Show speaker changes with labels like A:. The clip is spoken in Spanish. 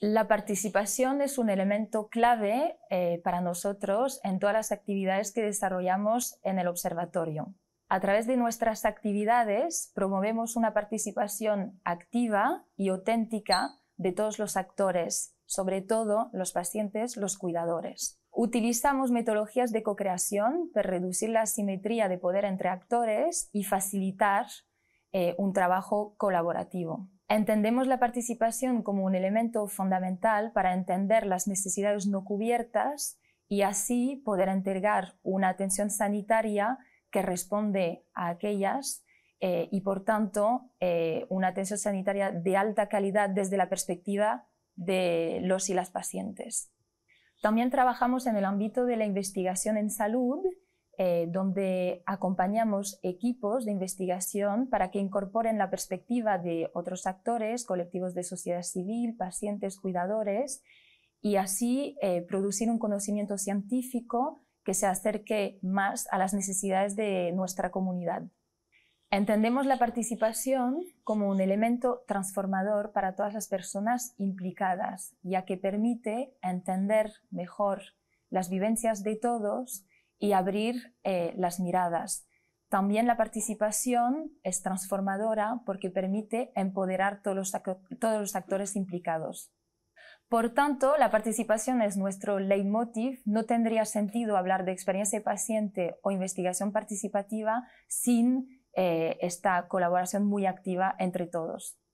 A: La participación es un elemento clave eh, para nosotros en todas las actividades que desarrollamos en el observatorio. A través de nuestras actividades promovemos una participación activa y auténtica de todos los actores, sobre todo los pacientes, los cuidadores. Utilizamos metodologías de co-creación para reducir la asimetría de poder entre actores y facilitar eh, un trabajo colaborativo. Entendemos la participación como un elemento fundamental para entender las necesidades no cubiertas y así poder entregar una atención sanitaria que responde a aquellas eh, y, por tanto, eh, una atención sanitaria de alta calidad desde la perspectiva de los y las pacientes. También trabajamos en el ámbito de la investigación en salud eh, donde acompañamos equipos de investigación para que incorporen la perspectiva de otros actores, colectivos de sociedad civil, pacientes, cuidadores, y así eh, producir un conocimiento científico que se acerque más a las necesidades de nuestra comunidad. Entendemos la participación como un elemento transformador para todas las personas implicadas, ya que permite entender mejor las vivencias de todos y abrir eh, las miradas. También la participación es transformadora porque permite empoderar todos los, todos los actores implicados. Por tanto, la participación es nuestro leitmotiv. No tendría sentido hablar de experiencia de paciente o investigación participativa sin eh, esta colaboración muy activa entre todos.